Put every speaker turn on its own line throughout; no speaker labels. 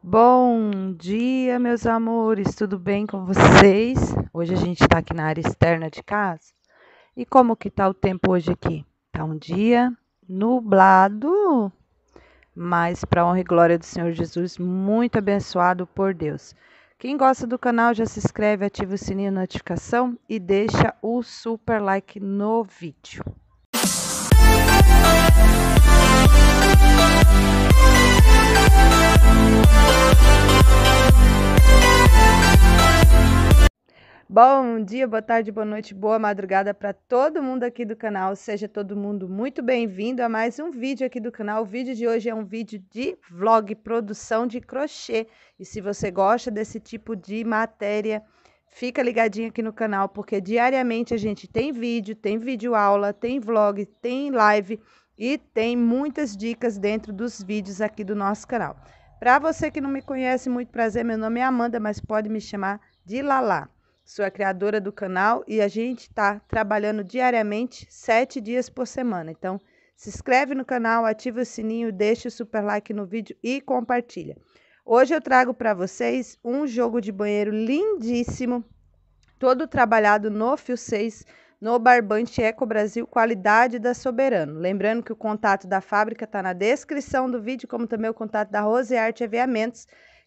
Bom dia, meus amores, tudo bem com vocês? Hoje a gente está aqui na área externa de casa. E como que tá o tempo hoje aqui? Tá um dia nublado, mas para honra e glória do Senhor Jesus, muito abençoado por Deus. Quem gosta do canal já se inscreve, ativa o sininho de notificação e deixa o super like no vídeo. Música Bom dia, boa tarde, boa noite, boa madrugada para todo mundo aqui do canal. Seja todo mundo muito bem-vindo a mais um vídeo aqui do canal. O vídeo de hoje é um vídeo de vlog, produção de crochê. E se você gosta desse tipo de matéria, fica ligadinho aqui no canal, porque diariamente a gente tem vídeo, tem vídeo aula, tem vlog, tem live e tem muitas dicas dentro dos vídeos aqui do nosso canal. Para você que não me conhece, muito prazer, meu nome é Amanda, mas pode me chamar de Lala. Sou a criadora do canal e a gente está trabalhando diariamente, sete dias por semana. Então, se inscreve no canal, ativa o sininho, deixa o super like no vídeo e compartilha. Hoje eu trago para vocês um jogo de banheiro lindíssimo, todo trabalhado no fio 6, no barbante Eco Brasil Qualidade da Soberano. Lembrando que o contato da fábrica está na descrição do vídeo, como também o contato da Rose Arte Aviamentos,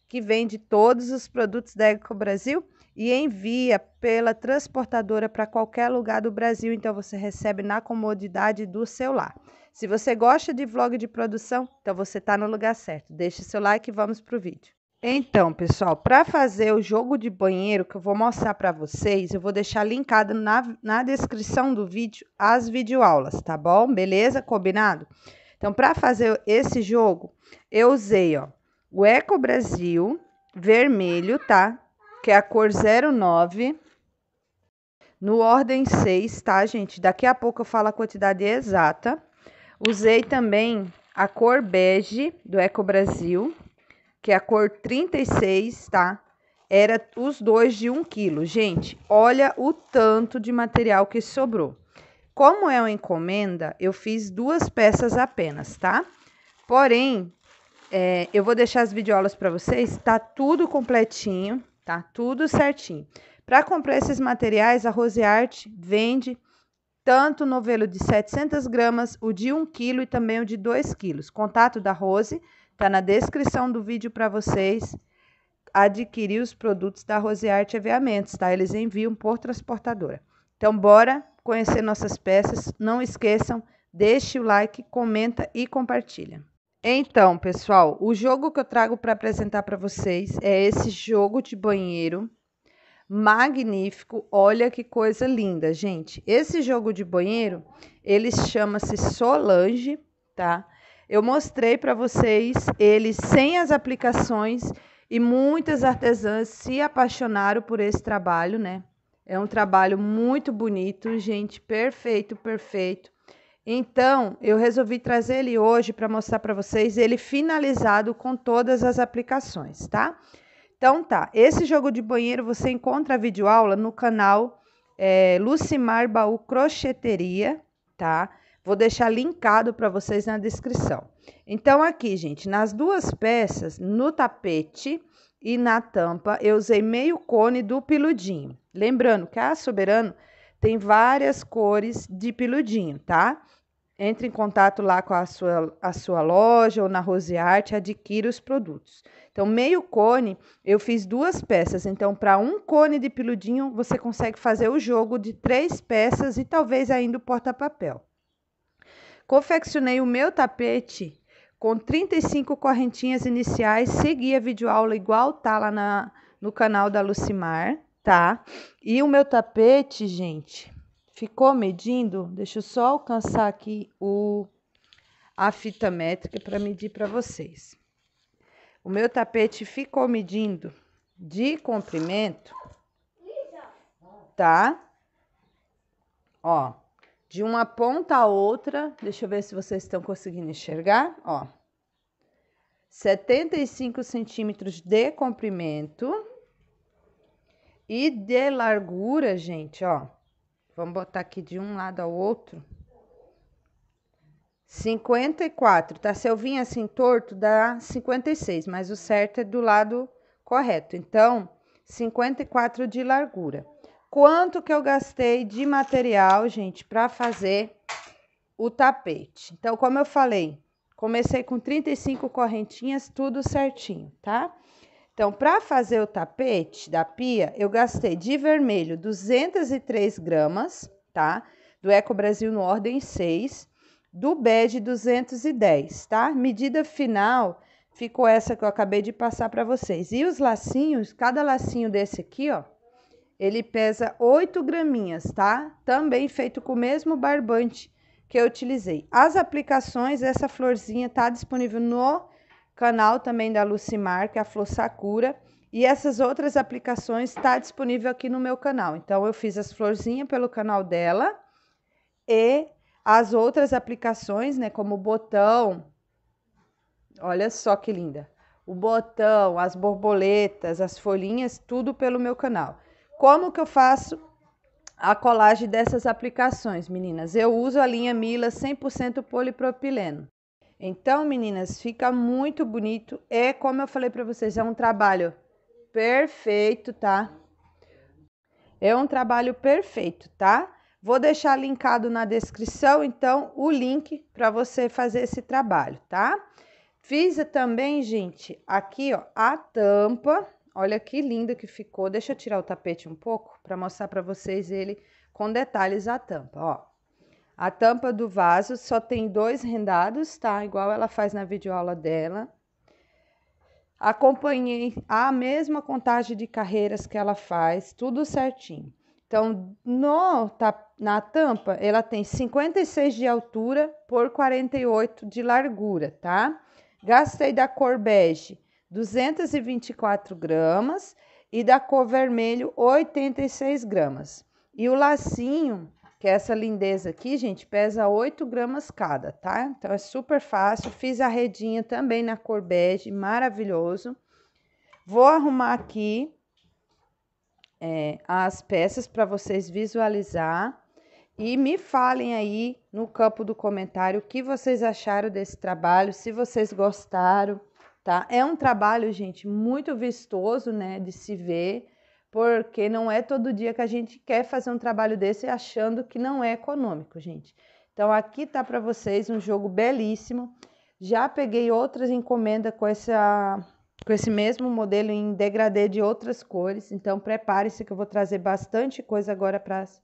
que vende todos os produtos da Eco Brasil e envia pela transportadora para qualquer lugar do Brasil, então você recebe na comodidade do seu lar. Se você gosta de vlog de produção, então você está no lugar certo. Deixe seu like e vamos para o vídeo. Então, pessoal, para fazer o jogo de banheiro que eu vou mostrar para vocês, eu vou deixar linkado na, na descrição do vídeo as videoaulas, tá bom? Beleza? Combinado? Então, para fazer esse jogo, eu usei ó, o Eco Brasil vermelho, tá? Que é a cor 09, no ordem 6, tá, gente? Daqui a pouco eu falo a quantidade exata. Usei também a cor bege do Eco Brasil, que é a cor 36, tá? Era os dois de 1 quilo. Gente, olha o tanto de material que sobrou. Como é uma encomenda, eu fiz duas peças apenas, tá? Porém, é, eu vou deixar as videoaulas para vocês, tá tudo completinho, tá tudo certinho. Para comprar esses materiais, a Rosearte vende tanto o novelo de 700 gramas, o de 1 quilo e também o de 2 quilos. Contato da Rose tá na descrição do vídeo para vocês adquirir os produtos da Rosearte Aviamentos, tá? Eles enviam por transportadora. Então, bora conhecer nossas peças. Não esqueçam, deixe o like, comenta e compartilha. Então, pessoal, o jogo que eu trago para apresentar para vocês é esse jogo de banheiro magnífico. Olha que coisa linda, gente. Esse jogo de banheiro, ele chama-se Solange, tá? Eu mostrei para vocês ele sem as aplicações e muitas artesãs se apaixonaram por esse trabalho, né? É um trabalho muito bonito, gente, perfeito, perfeito. Então, eu resolvi trazer ele hoje para mostrar para vocês ele finalizado com todas as aplicações, tá? Então tá, esse jogo de banheiro você encontra a videoaula no canal é, Lucimar Baú Crocheteria, tá? Vou deixar linkado para vocês na descrição. Então, aqui, gente, nas duas peças, no tapete e na tampa, eu usei meio cone do piludinho. Lembrando que a Soberano tem várias cores de piludinho, tá? Entre em contato lá com a sua, a sua loja ou na e adquira os produtos. Então, meio cone, eu fiz duas peças. Então, para um cone de piludinho, você consegue fazer o jogo de três peças e talvez ainda o porta-papel. Confeccionei o meu tapete com 35 correntinhas iniciais, segui a videoaula igual tá lá na, no canal da Lucimar, tá? E o meu tapete, gente, ficou medindo, deixa eu só alcançar aqui o a fita métrica para medir para vocês. O meu tapete ficou medindo de comprimento, tá? Ó, de uma ponta a outra, deixa eu ver se vocês estão conseguindo enxergar, ó. 75 centímetros de comprimento e de largura, gente, ó. Vamos botar aqui de um lado ao outro. 54, tá? Se eu vim assim torto, dá 56, mas o certo é do lado correto. Então, 54 de largura quanto que eu gastei de material, gente, para fazer o tapete. Então, como eu falei, comecei com 35 correntinhas, tudo certinho, tá? Então, para fazer o tapete da pia, eu gastei de vermelho 203 gramas, tá? Do Eco Brasil no Ordem 6, do bege 210, tá? Medida final ficou essa que eu acabei de passar para vocês. E os lacinhos, cada lacinho desse aqui, ó, ele pesa 8 graminhas, tá? Também feito com o mesmo barbante que eu utilizei. As aplicações, essa florzinha tá disponível no canal também da Lucimar, que é a Flor Sakura. E essas outras aplicações está disponível aqui no meu canal. Então, eu fiz as florzinhas pelo canal dela e as outras aplicações, né, como o botão. Olha só que linda. O botão, as borboletas, as folhinhas, tudo pelo meu canal. Como que eu faço a colagem dessas aplicações, meninas? Eu uso a linha Mila 100% polipropileno. Então, meninas, fica muito bonito. É, como eu falei para vocês, é um trabalho perfeito, tá? É um trabalho perfeito, tá? Vou deixar linkado na descrição, então, o link para você fazer esse trabalho, tá? Fiz também, gente, aqui, ó, a tampa Olha que linda que ficou. Deixa eu tirar o tapete um pouco para mostrar para vocês ele com detalhes a tampa, ó. A tampa do vaso só tem dois rendados, tá? Igual ela faz na videoaula dela. Acompanhei a mesma contagem de carreiras que ela faz, tudo certinho. Então, no, tá, na tampa, ela tem 56 de altura por 48 de largura, tá? Gastei da cor bege 224 gramas e da cor vermelho 86 gramas. E o lacinho, que é essa lindeza aqui, gente, pesa 8 gramas cada, tá? Então é super fácil. Fiz a redinha também na cor bege, maravilhoso. Vou arrumar aqui é, as peças para vocês visualizar. E me falem aí no campo do comentário o que vocês acharam desse trabalho, se vocês gostaram tá? É um trabalho, gente, muito vistoso, né, de se ver, porque não é todo dia que a gente quer fazer um trabalho desse achando que não é econômico, gente. Então aqui tá para vocês um jogo belíssimo. Já peguei outras encomendas com essa com esse mesmo modelo em degradê de outras cores. Então prepare-se que eu vou trazer bastante coisa agora para as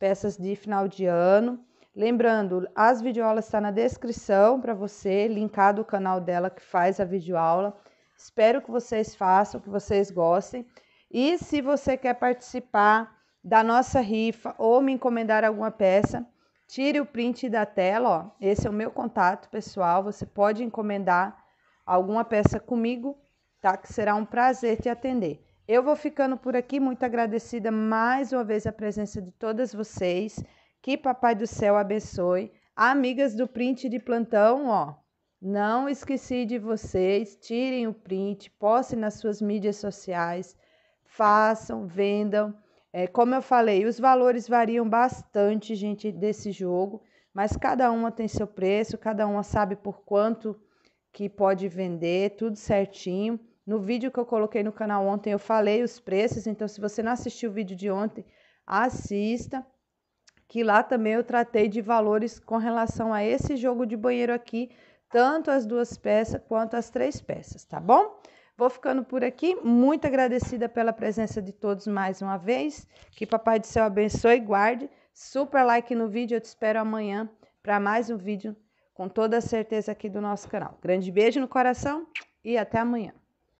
peças de final de ano. Lembrando, as videoaulas estão tá na descrição para você, linkado o canal dela que faz a videoaula. Espero que vocês façam, que vocês gostem. E se você quer participar da nossa rifa ou me encomendar alguma peça, tire o print da tela, ó. Esse é o meu contato pessoal, você pode encomendar alguma peça comigo, tá? Que será um prazer te atender. Eu vou ficando por aqui, muito agradecida mais uma vez a presença de todas vocês. Que Papai do Céu abençoe. Amigas do print de plantão, ó. Não esqueci de vocês. Tirem o print, postem nas suas mídias sociais, façam, vendam. É, como eu falei, os valores variam bastante, gente, desse jogo, mas cada uma tem seu preço, cada uma sabe por quanto que pode vender, tudo certinho. No vídeo que eu coloquei no canal ontem, eu falei os preços, então se você não assistiu o vídeo de ontem, assista que lá também eu tratei de valores com relação a esse jogo de banheiro aqui, tanto as duas peças quanto as três peças, tá bom? Vou ficando por aqui, muito agradecida pela presença de todos mais uma vez, que Papai do Céu abençoe e guarde, super like no vídeo, eu te espero amanhã para mais um vídeo com toda a certeza aqui do nosso canal. Grande beijo no coração e até amanhã.